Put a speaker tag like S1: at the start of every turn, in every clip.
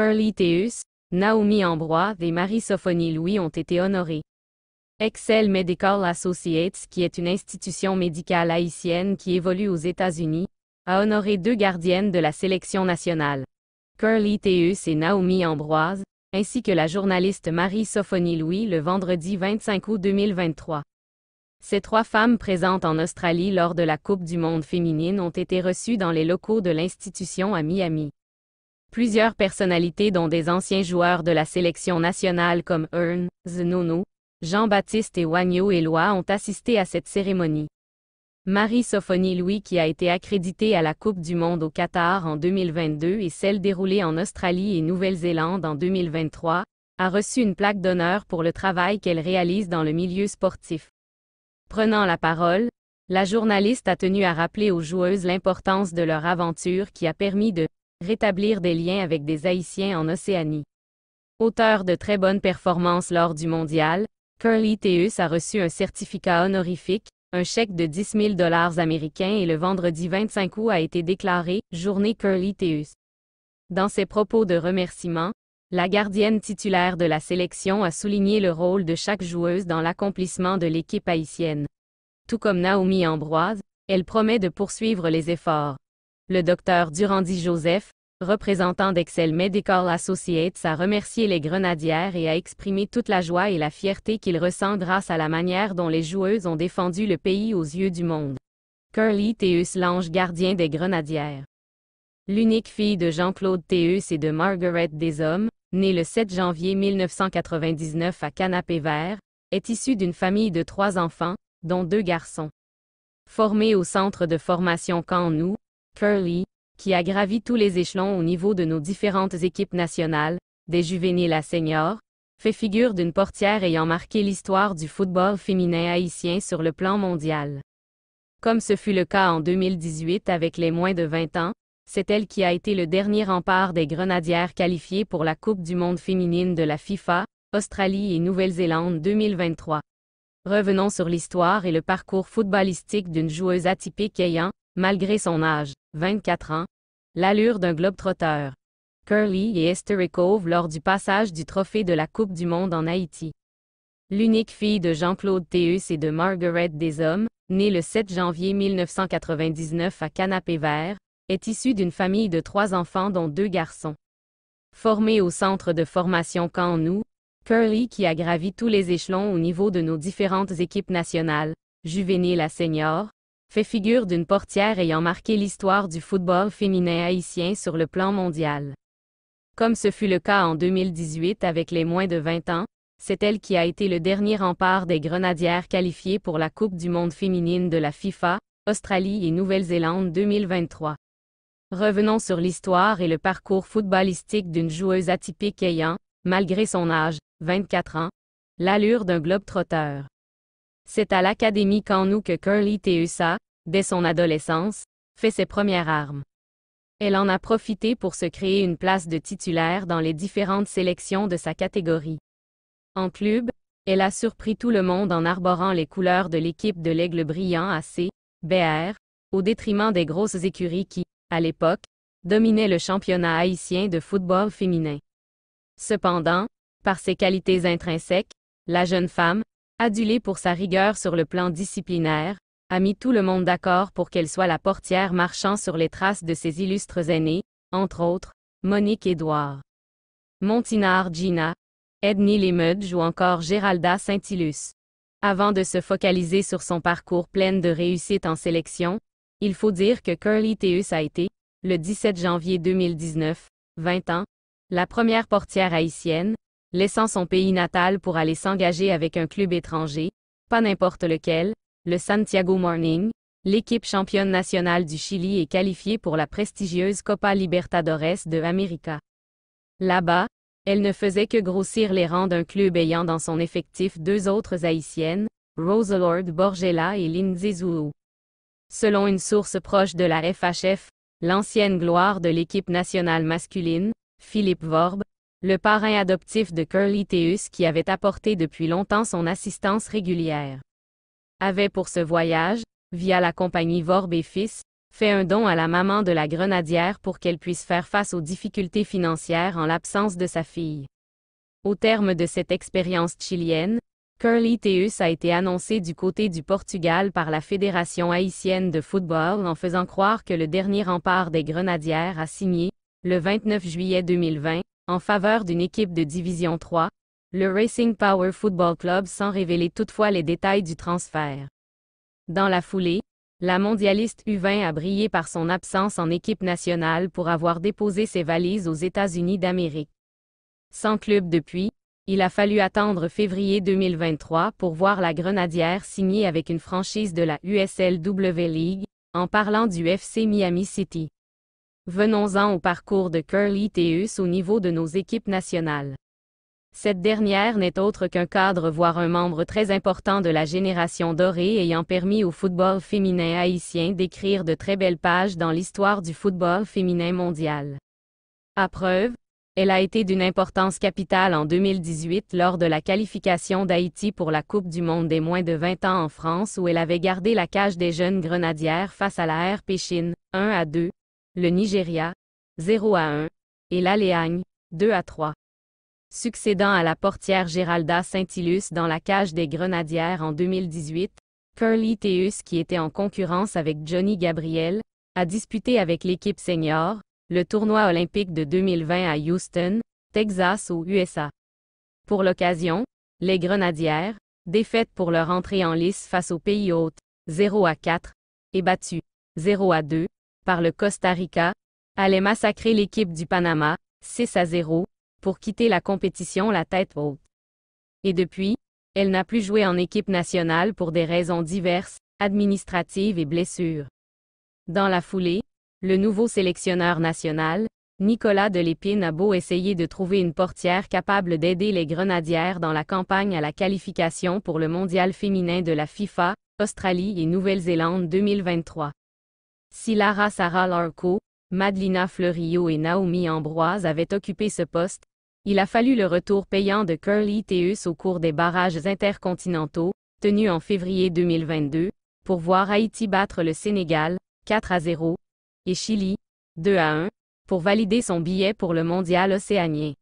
S1: Curly Theus, Naomi Ambroise et Marie-Sophonie Louis ont été honorées. Excel Medical Associates, qui est une institution médicale haïtienne qui évolue aux États-Unis, a honoré deux gardiennes de la sélection nationale. Curly Theus et Naomi Ambroise, ainsi que la journaliste Marie-Sophonie Louis le vendredi 25 août 2023. Ces trois femmes présentes en Australie lors de la Coupe du monde féminine ont été reçues dans les locaux de l'institution à Miami. Plusieurs personnalités dont des anciens joueurs de la sélection nationale comme Earn, Znono, Jean-Baptiste et Wagno Eloi ont assisté à cette cérémonie. Marie Sophonie Louis qui a été accréditée à la Coupe du Monde au Qatar en 2022 et celle déroulée en Australie et Nouvelle-Zélande en 2023, a reçu une plaque d'honneur pour le travail qu'elle réalise dans le milieu sportif. Prenant la parole, la journaliste a tenu à rappeler aux joueuses l'importance de leur aventure qui a permis de Rétablir des liens avec des Haïtiens en Océanie. Auteur de très bonnes performances lors du mondial, Curly Teus a reçu un certificat honorifique, un chèque de 10 000 dollars américains et le vendredi 25 août a été déclaré Journée Curly Teus. Dans ses propos de remerciement, la gardienne titulaire de la sélection a souligné le rôle de chaque joueuse dans l'accomplissement de l'équipe haïtienne. Tout comme Naomi Ambroise, elle promet de poursuivre les efforts le docteur Durandi Joseph, représentant d'Excel Medical Associates a remercié les Grenadières et a exprimé toute la joie et la fierté qu'il ressent grâce à la manière dont les joueuses ont défendu le pays aux yeux du monde. Curly Théus l'ange gardien des Grenadières. L'unique fille de Jean-Claude Théus et de Margaret Deshommes, née le 7 janvier 1999 à Canapé Vert, est issue d'une famille de trois enfants, dont deux garçons. Formée au centre de formation Nou, Furley, qui a gravi tous les échelons au niveau de nos différentes équipes nationales, des juvéniles à seniors, fait figure d'une portière ayant marqué l'histoire du football féminin haïtien sur le plan mondial. Comme ce fut le cas en 2018 avec les moins de 20 ans, c'est elle qui a été le dernier rempart des Grenadières qualifiées pour la Coupe du monde féminine de la FIFA, Australie et Nouvelle-Zélande 2023. Revenons sur l'histoire et le parcours footballistique d'une joueuse atypique ayant, malgré son âge, 24 ans, l'allure d'un globe-trotteur. Curly et Esther Ecove lors du passage du trophée de la Coupe du Monde en Haïti. L'unique fille de Jean-Claude Théus et de Margaret Deshommes, née le 7 janvier 1999 à Canapé Vert, est issue d'une famille de trois enfants dont deux garçons. Formée au centre de formation Camp Curly qui a gravi tous les échelons au niveau de nos différentes équipes nationales, juvénile à senior, fait figure d'une portière ayant marqué l'histoire du football féminin haïtien sur le plan mondial. Comme ce fut le cas en 2018 avec les moins de 20 ans, c'est elle qui a été le dernier rempart des Grenadières qualifiées pour la Coupe du monde féminine de la FIFA, Australie et Nouvelle-Zélande 2023. Revenons sur l'histoire et le parcours footballistique d'une joueuse atypique ayant, malgré son âge, 24 ans, l'allure d'un globe-trotteur. C'est à l'Académie Canou que Curly Teusa, dès son adolescence, fait ses premières armes. Elle en a profité pour se créer une place de titulaire dans les différentes sélections de sa catégorie. En club, elle a surpris tout le monde en arborant les couleurs de l'équipe de l'Aigle Brillant AC, BR, au détriment des grosses écuries qui, à l'époque, dominaient le championnat haïtien de football féminin. Cependant, par ses qualités intrinsèques, la jeune femme, Adulée pour sa rigueur sur le plan disciplinaire, a mis tout le monde d'accord pour qu'elle soit la portière marchant sur les traces de ses illustres aînés, entre autres, Monique Édouard. Montinard Gina, Edney Lemudge ou encore Géralda Saint-Illus. Avant de se focaliser sur son parcours plein de réussite en sélection, il faut dire que Curly Theus a été, le 17 janvier 2019, 20 ans, la première portière haïtienne, laissant son pays natal pour aller s'engager avec un club étranger, pas n'importe lequel, le Santiago Morning, l'équipe championne nationale du Chili est qualifiée pour la prestigieuse Copa Libertadores de América. Là-bas, elle ne faisait que grossir les rangs d'un club ayant dans son effectif deux autres haïtiennes, Rosalord Borgella et Lindsay Zulu. Selon une source proche de la FHF, l'ancienne gloire de l'équipe nationale masculine, Philippe Vorbe, le parrain adoptif de Curly Theus qui avait apporté depuis longtemps son assistance régulière. Avait pour ce voyage, via la compagnie Vorbe et Fils, fait un don à la maman de la grenadière pour qu'elle puisse faire face aux difficultés financières en l'absence de sa fille. Au terme de cette expérience chilienne, Curly Teus a été annoncé du côté du Portugal par la Fédération haïtienne de football en faisant croire que le dernier rempart des Grenadières a signé, le 29 juillet 2020, en faveur d'une équipe de Division 3, le Racing Power Football Club sans révéler toutefois les détails du transfert. Dans la foulée, la mondialiste U20 a brillé par son absence en équipe nationale pour avoir déposé ses valises aux États-Unis d'Amérique. Sans club depuis, il a fallu attendre février 2023 pour voir la Grenadière signer avec une franchise de la USLW League, en parlant du FC Miami City. Venons-en au parcours de Curly Teus au niveau de nos équipes nationales. Cette dernière n'est autre qu'un cadre voire un membre très important de la génération dorée ayant permis au football féminin haïtien d'écrire de très belles pages dans l'histoire du football féminin mondial. À preuve, elle a été d'une importance capitale en 2018 lors de la qualification d'Haïti pour la Coupe du Monde des moins de 20 ans en France où elle avait gardé la cage des jeunes grenadières face à la RP Chine, 1 à 2, le Nigeria, 0 à 1, et l'Aléagne, 2 à 3. Succédant à la portière Géralda Saint-Illus dans la cage des Grenadières en 2018, Curly Teus, qui était en concurrence avec Johnny Gabriel, a disputé avec l'équipe senior, le tournoi olympique de 2020 à Houston, Texas aux USA. Pour l'occasion, les Grenadières, défaites pour leur entrée en lice face aux pays hôtes, 0 à 4, et battues, 0 à 2, par le Costa Rica, allait massacrer l'équipe du Panama, 6 à 0, pour quitter la compétition la tête haute. Et depuis, elle n'a plus joué en équipe nationale pour des raisons diverses, administratives et blessures. Dans la foulée, le nouveau sélectionneur national, Nicolas Delépine a beau essayer de trouver une portière capable d'aider les Grenadières dans la campagne à la qualification pour le mondial féminin de la FIFA, Australie et Nouvelle-Zélande 2023. Si Lara Sarah Larco, Madelina Fleurio et Naomi Ambroise avaient occupé ce poste, il a fallu le retour payant de Curly Teus au cours des barrages intercontinentaux, tenus en février 2022, pour voir Haïti battre le Sénégal, 4 à 0, et Chili, 2 à 1, pour valider son billet pour le mondial océanien.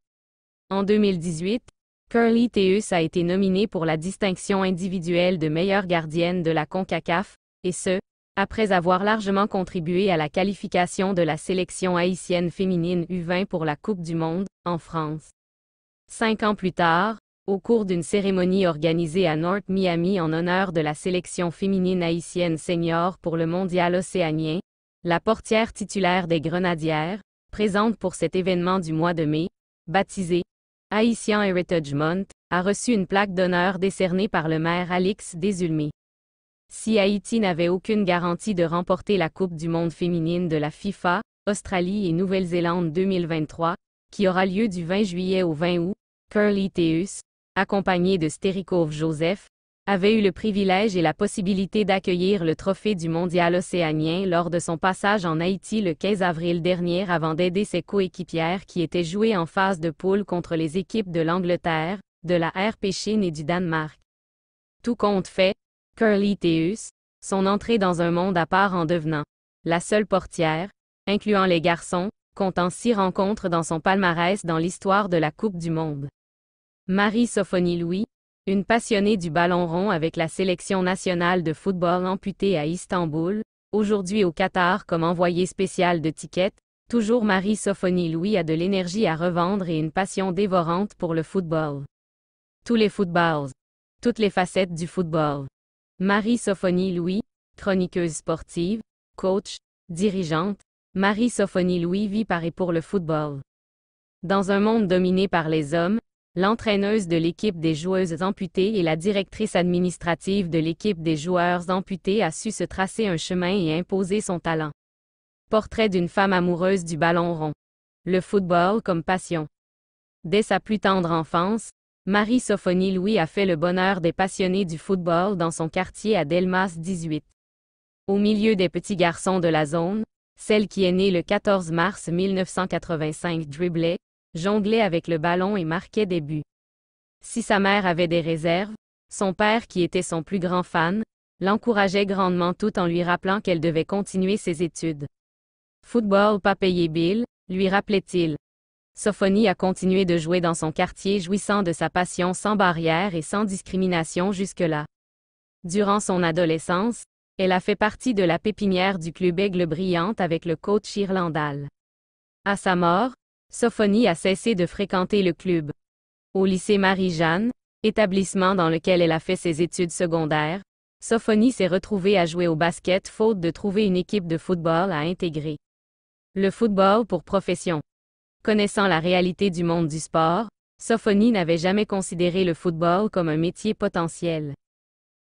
S1: En 2018, Curly Teus a été nominée pour la distinction individuelle de meilleure gardienne de la CONCACAF, et ce, après avoir largement contribué à la qualification de la sélection haïtienne féminine U20 pour la Coupe du Monde, en France. Cinq ans plus tard, au cours d'une cérémonie organisée à North Miami en honneur de la sélection féminine haïtienne senior pour le mondial océanien, la portière titulaire des Grenadières, présente pour cet événement du mois de mai, baptisé Haïtien Heritage Month, a reçu une plaque d'honneur décernée par le maire Alix Désulmé. Si Haïti n'avait aucune garantie de remporter la Coupe du monde féminine de la FIFA, Australie et Nouvelle-Zélande 2023, qui aura lieu du 20 juillet au 20 août, Curly Teus, accompagné de Sterikov Joseph, avait eu le privilège et la possibilité d'accueillir le trophée du mondial océanien lors de son passage en Haïti le 15 avril dernier avant d'aider ses coéquipières qui étaient jouées en phase de poule contre les équipes de l'Angleterre, de la RP Chine et du Danemark. Tout compte fait, Curly Theus, son entrée dans un monde à part en devenant la seule portière, incluant les garçons, comptant six rencontres dans son palmarès dans l'histoire de la Coupe du Monde. Marie Sophonie Louis, une passionnée du ballon rond avec la sélection nationale de football amputée à Istanbul, aujourd'hui au Qatar comme envoyée spéciale de ticket, toujours Marie Sophonie Louis a de l'énergie à revendre et une passion dévorante pour le football. Tous les footballs. Toutes les facettes du football. Marie Sophonie Louis, chroniqueuse sportive, coach, dirigeante, Marie Sophonie Louis vit par et pour le football. Dans un monde dominé par les hommes, l'entraîneuse de l'équipe des joueuses amputées et la directrice administrative de l'équipe des joueurs amputés a su se tracer un chemin et imposer son talent. Portrait d'une femme amoureuse du ballon rond. Le football comme passion. Dès sa plus tendre enfance, Marie Sophonie Louis a fait le bonheur des passionnés du football dans son quartier à Delmas 18. Au milieu des petits garçons de la zone, celle qui est née le 14 mars 1985 driblait, jonglait avec le ballon et marquait des buts. Si sa mère avait des réserves, son père qui était son plus grand fan, l'encourageait grandement tout en lui rappelant qu'elle devait continuer ses études. Football pas payé Bill, lui rappelait-il. Sophonie a continué de jouer dans son quartier jouissant de sa passion sans barrière et sans discrimination jusque-là. Durant son adolescence, elle a fait partie de la pépinière du club Aigle Brillante avec le coach Irlandal. À sa mort, Sophonie a cessé de fréquenter le club. Au lycée Marie-Jeanne, établissement dans lequel elle a fait ses études secondaires, Sophonie s'est retrouvée à jouer au basket faute de trouver une équipe de football à intégrer. Le football pour profession. Connaissant la réalité du monde du sport, Sophonie n'avait jamais considéré le football comme un métier potentiel.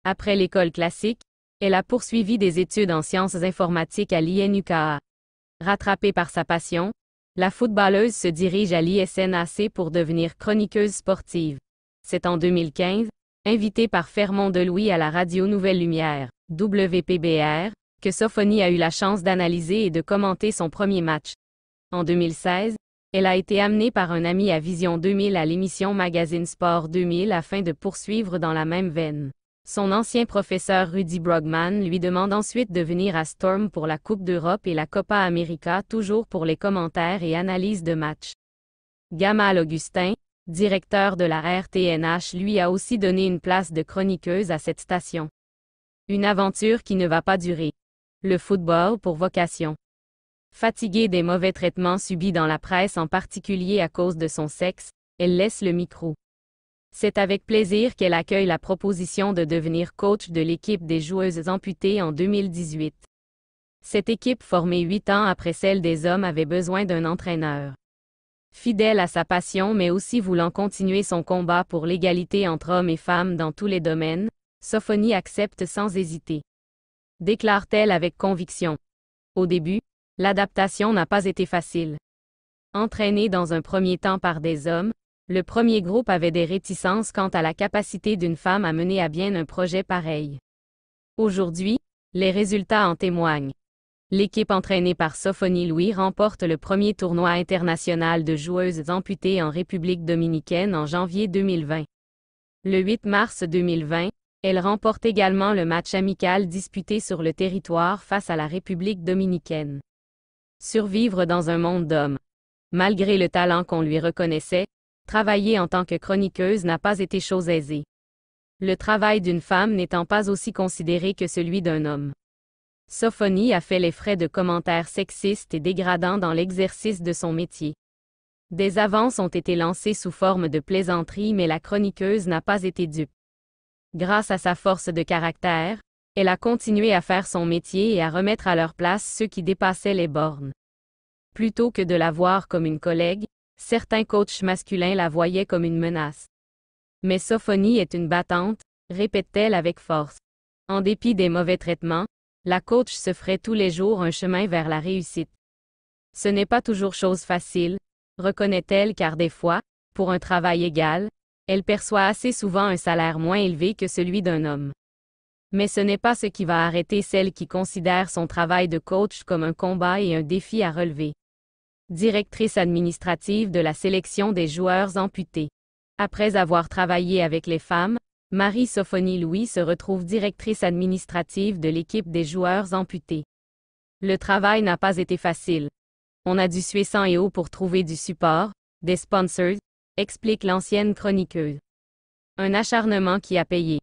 S1: Après l'école classique, elle a poursuivi des études en sciences informatiques à l'INUKA. Rattrapée par sa passion, la footballeuse se dirige à l'ISNAC pour devenir chroniqueuse sportive. C'est en 2015, invitée par Fermont Delouis à la radio Nouvelle Lumière, WPBR, que Sophonie a eu la chance d'analyser et de commenter son premier match. En 2016, elle a été amenée par un ami à Vision 2000 à l'émission Magazine Sport 2000 afin de poursuivre dans la même veine. Son ancien professeur Rudy Brogman lui demande ensuite de venir à Storm pour la Coupe d'Europe et la Copa América toujours pour les commentaires et analyses de matchs. Gamal Augustin, directeur de la RTNH lui a aussi donné une place de chroniqueuse à cette station. Une aventure qui ne va pas durer. Le football pour vocation. Fatiguée des mauvais traitements subis dans la presse en particulier à cause de son sexe, elle laisse le micro. C'est avec plaisir qu'elle accueille la proposition de devenir coach de l'équipe des joueuses amputées en 2018. Cette équipe formée huit ans après celle des hommes avait besoin d'un entraîneur. Fidèle à sa passion mais aussi voulant continuer son combat pour l'égalité entre hommes et femmes dans tous les domaines, Sophonie accepte sans hésiter. Déclare-t-elle avec conviction. Au début, L'adaptation n'a pas été facile. Entraînée dans un premier temps par des hommes, le premier groupe avait des réticences quant à la capacité d'une femme à mener à bien un projet pareil. Aujourd'hui, les résultats en témoignent. L'équipe entraînée par Sophonie Louis remporte le premier tournoi international de joueuses amputées en République dominicaine en janvier 2020. Le 8 mars 2020, elle remporte également le match amical disputé sur le territoire face à la République dominicaine survivre dans un monde d'hommes. Malgré le talent qu'on lui reconnaissait, travailler en tant que chroniqueuse n'a pas été chose aisée. Le travail d'une femme n'étant pas aussi considéré que celui d'un homme. Sophonie a fait les frais de commentaires sexistes et dégradants dans l'exercice de son métier. Des avances ont été lancées sous forme de plaisanteries mais la chroniqueuse n'a pas été dupe. Grâce à sa force de caractère, elle a continué à faire son métier et à remettre à leur place ceux qui dépassaient les bornes. Plutôt que de la voir comme une collègue, certains coachs masculins la voyaient comme une menace. Mais Sophonie est une battante, répète-t-elle avec force. En dépit des mauvais traitements, la coach se ferait tous les jours un chemin vers la réussite. Ce n'est pas toujours chose facile, reconnaît-elle car des fois, pour un travail égal, elle perçoit assez souvent un salaire moins élevé que celui d'un homme. Mais ce n'est pas ce qui va arrêter celle qui considère son travail de coach comme un combat et un défi à relever. Directrice administrative de la sélection des joueurs amputés. Après avoir travaillé avec les femmes, Marie Sophonie Louis se retrouve directrice administrative de l'équipe des joueurs amputés. Le travail n'a pas été facile. On a dû suer sang et eau pour trouver du support, des sponsors, explique l'ancienne chroniqueuse. Un acharnement qui a payé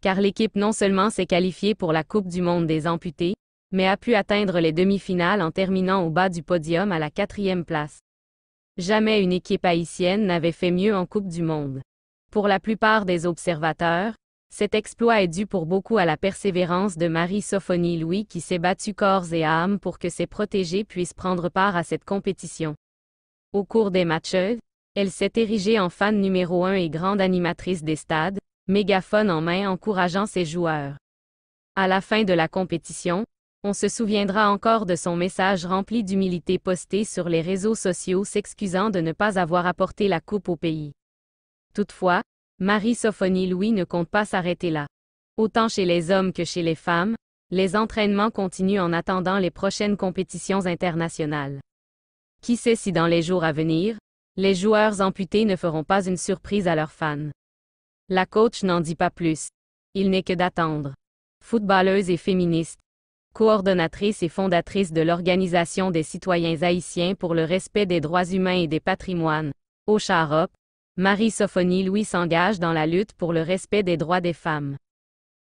S1: car l'équipe non seulement s'est qualifiée pour la Coupe du monde des amputés, mais a pu atteindre les demi-finales en terminant au bas du podium à la quatrième place. Jamais une équipe haïtienne n'avait fait mieux en Coupe du monde. Pour la plupart des observateurs, cet exploit est dû pour beaucoup à la persévérance de Marie-Sophonie Louis qui s'est battue corps et âme pour que ses protégés puissent prendre part à cette compétition. Au cours des matchs, elle s'est érigée en fan numéro 1 et grande animatrice des stades, mégaphone en main encourageant ses joueurs. À la fin de la compétition, on se souviendra encore de son message rempli d'humilité posté sur les réseaux sociaux s'excusant de ne pas avoir apporté la coupe au pays. Toutefois, Marie-Sophonie Louis ne compte pas s'arrêter là. Autant chez les hommes que chez les femmes, les entraînements continuent en attendant les prochaines compétitions internationales. Qui sait si dans les jours à venir, les joueurs amputés ne feront pas une surprise à leurs fans. La coach n'en dit pas plus. Il n'est que d'attendre. Footballeuse et féministe. Coordonnatrice et fondatrice de l'Organisation des citoyens haïtiens pour le respect des droits humains et des patrimoines, au Charop, Marie Sophonie Louis s'engage dans la lutte pour le respect des droits des femmes.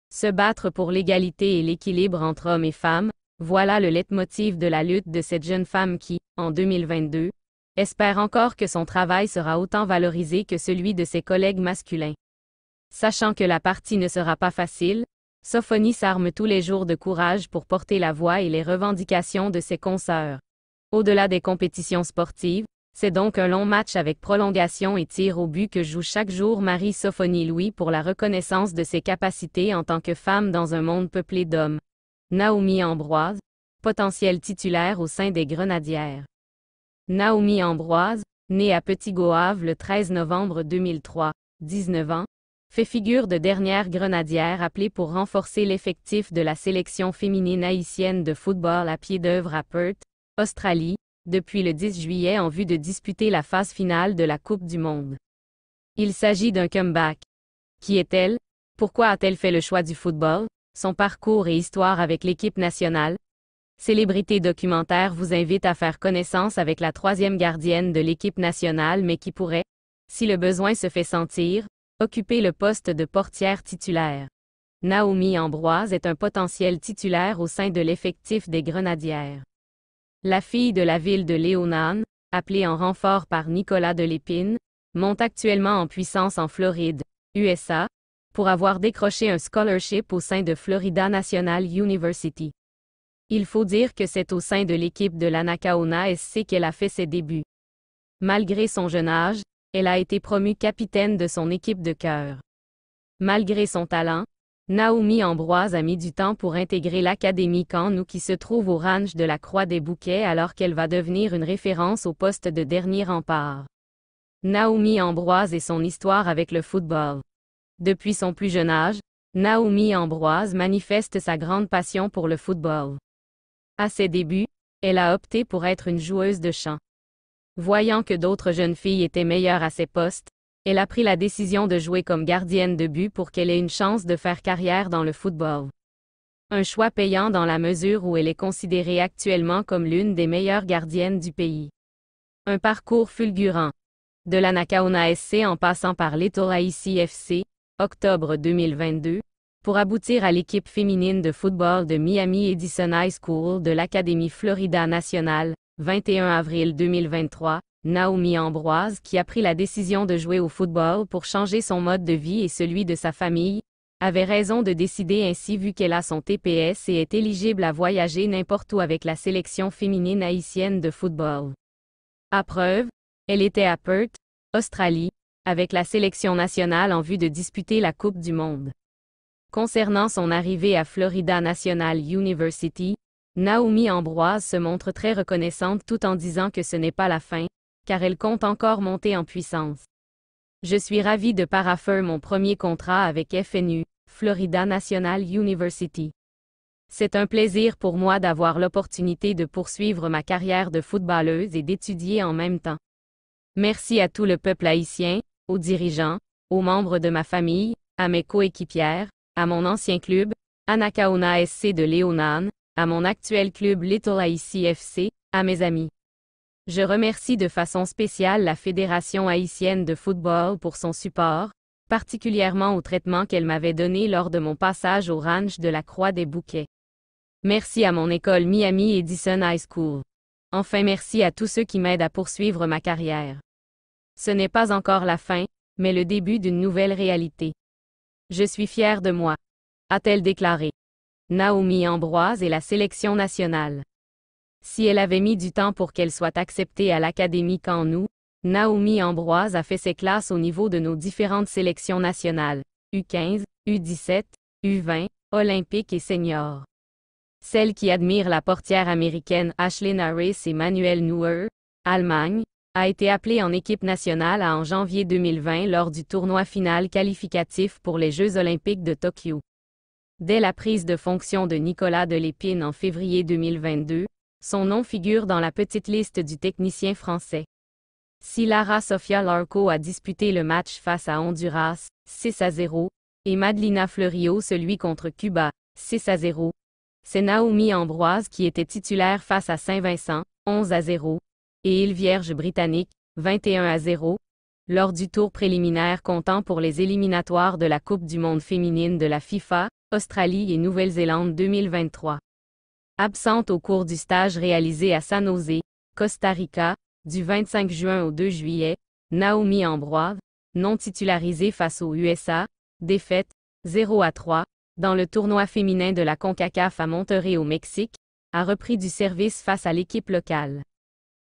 S1: Se battre pour l'égalité et l'équilibre entre hommes et femmes, voilà le leitmotiv de la lutte de cette jeune femme qui, en 2022, espère encore que son travail sera autant valorisé que celui de ses collègues masculins. Sachant que la partie ne sera pas facile, Sophonie s'arme tous les jours de courage pour porter la voix et les revendications de ses consoeurs. Au-delà des compétitions sportives, c'est donc un long match avec prolongation et tir au but que joue chaque jour Marie Sophonie Louis pour la reconnaissance de ses capacités en tant que femme dans un monde peuplé d'hommes. Naomi Ambroise, potentielle titulaire au sein des Grenadières. Naomi Ambroise, née à Petit-Goave le 13 novembre 2003, 19 ans, fait figure de dernière grenadière appelée pour renforcer l'effectif de la sélection féminine haïtienne de football à pied d'œuvre à Perth, Australie, depuis le 10 juillet en vue de disputer la phase finale de la Coupe du Monde. Il s'agit d'un comeback. Qui est-elle? Pourquoi a-t-elle fait le choix du football? Son parcours et histoire avec l'équipe nationale? Célébrité documentaire vous invite à faire connaissance avec la troisième gardienne de l'équipe nationale mais qui pourrait, si le besoin se fait sentir, occuper le poste de portière titulaire. Naomi Ambroise est un potentiel titulaire au sein de l'effectif des Grenadières. La fille de la ville de Leonan, appelée en renfort par Nicolas de Lépine, monte actuellement en puissance en Floride, USA, pour avoir décroché un scholarship au sein de Florida National University. Il faut dire que c'est au sein de l'équipe de l'Anacaona SC qu'elle a fait ses débuts. Malgré son jeune âge, elle a été promue capitaine de son équipe de cœur. Malgré son talent, Naomi Ambroise a mis du temps pour intégrer l'Académie Canou qui se trouve au range de la Croix des Bouquets alors qu'elle va devenir une référence au poste de dernier rempart. Naomi Ambroise et son histoire avec le football. Depuis son plus jeune âge, Naomi Ambroise manifeste sa grande passion pour le football. À ses débuts, elle a opté pour être une joueuse de chant. Voyant que d'autres jeunes filles étaient meilleures à ces postes, elle a pris la décision de jouer comme gardienne de but pour qu'elle ait une chance de faire carrière dans le football. Un choix payant dans la mesure où elle est considérée actuellement comme l'une des meilleures gardiennes du pays. Un parcours fulgurant. De la SC en passant par ici FC, octobre 2022, pour aboutir à l'équipe féminine de football de Miami Edison High School de l'Académie Florida Nationale, 21 avril 2023, Naomi Ambroise qui a pris la décision de jouer au football pour changer son mode de vie et celui de sa famille, avait raison de décider ainsi vu qu'elle a son TPS et est éligible à voyager n'importe où avec la sélection féminine haïtienne de football. À preuve, elle était à Perth, Australie, avec la sélection nationale en vue de disputer la Coupe du Monde. Concernant son arrivée à Florida National University, Naomi Ambroise se montre très reconnaissante tout en disant que ce n'est pas la fin, car elle compte encore monter en puissance. Je suis ravie de paraffer mon premier contrat avec FNU, Florida National University. C'est un plaisir pour moi d'avoir l'opportunité de poursuivre ma carrière de footballeuse et d'étudier en même temps. Merci à tout le peuple haïtien, aux dirigeants, aux membres de ma famille, à mes coéquipières, à mon ancien club, Anakauna SC de Léonane, à mon actuel club Little Haïti FC, à mes amis. Je remercie de façon spéciale la Fédération haïtienne de football pour son support, particulièrement au traitement qu'elle m'avait donné lors de mon passage au ranch de la Croix des Bouquets. Merci à mon école Miami Edison High School. Enfin merci à tous ceux qui m'aident à poursuivre ma carrière. Ce n'est pas encore la fin, mais le début d'une nouvelle réalité. Je suis fier de moi. A-t-elle déclaré. Naomi Ambroise et la sélection nationale. Si elle avait mis du temps pour qu'elle soit acceptée à l'Académie qu'en Naomi Ambroise a fait ses classes au niveau de nos différentes sélections nationales, U15, U17, U20, Olympique et senior. Celle qui admire la portière américaine Ashley Harris et Manuel Neuer, Allemagne, a été appelée en équipe nationale en janvier 2020 lors du tournoi final qualificatif pour les Jeux olympiques de Tokyo. Dès la prise de fonction de Nicolas de Lépine en février 2022, son nom figure dans la petite liste du technicien français. Si Lara Sofia Larco a disputé le match face à Honduras, 6 à 0, et Madelina Fleurio celui contre Cuba, 6 à 0, c'est Naomi Ambroise qui était titulaire face à Saint-Vincent, 11 à 0, et Île Vierge Britannique, 21 à 0, lors du tour préliminaire comptant pour les éliminatoires de la Coupe du monde féminine de la FIFA, Australie et Nouvelle-Zélande 2023. Absente au cours du stage réalisé à San José, Costa Rica, du 25 juin au 2 juillet, Naomi Ambroise, non titularisée face aux USA, défaite 0 à 3 dans le tournoi féminin de la CONCACAF à Monterrey au Mexique, a repris du service face à l'équipe locale.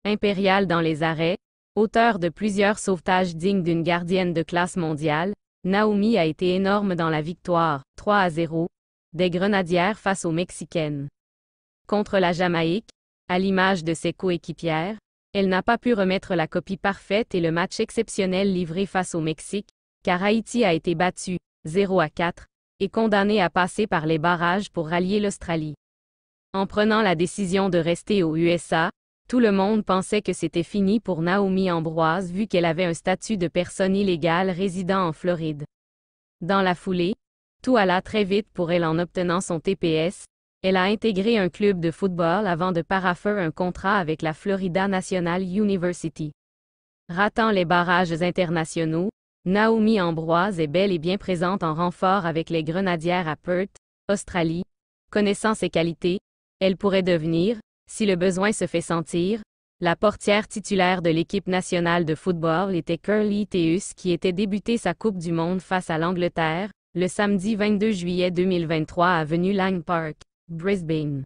S1: Impériale dans les arrêts, Auteur de plusieurs sauvetages dignes d'une gardienne de classe mondiale, Naomi a été énorme dans la victoire, 3 à 0, des Grenadières face aux Mexicaines. Contre la Jamaïque, à l'image de ses coéquipières, elle n'a pas pu remettre la copie parfaite et le match exceptionnel livré face au Mexique, car Haïti a été battu, 0 à 4, et condamné à passer par les barrages pour rallier l'Australie. En prenant la décision de rester aux USA, tout le monde pensait que c'était fini pour Naomi Ambroise vu qu'elle avait un statut de personne illégale résidant en Floride. Dans la foulée, tout alla très vite pour elle en obtenant son TPS, elle a intégré un club de football avant de paraffer un contrat avec la Florida National University. Ratant les barrages internationaux, Naomi Ambroise est bel et bien présente en renfort avec les Grenadières à Perth, Australie. Connaissant ses qualités, elle pourrait devenir, si le besoin se fait sentir, la portière titulaire de l'équipe nationale de football était Curly Teus qui était débuté sa Coupe du Monde face à l'Angleterre, le samedi 22 juillet 2023 à Avenue Lang Park, Brisbane.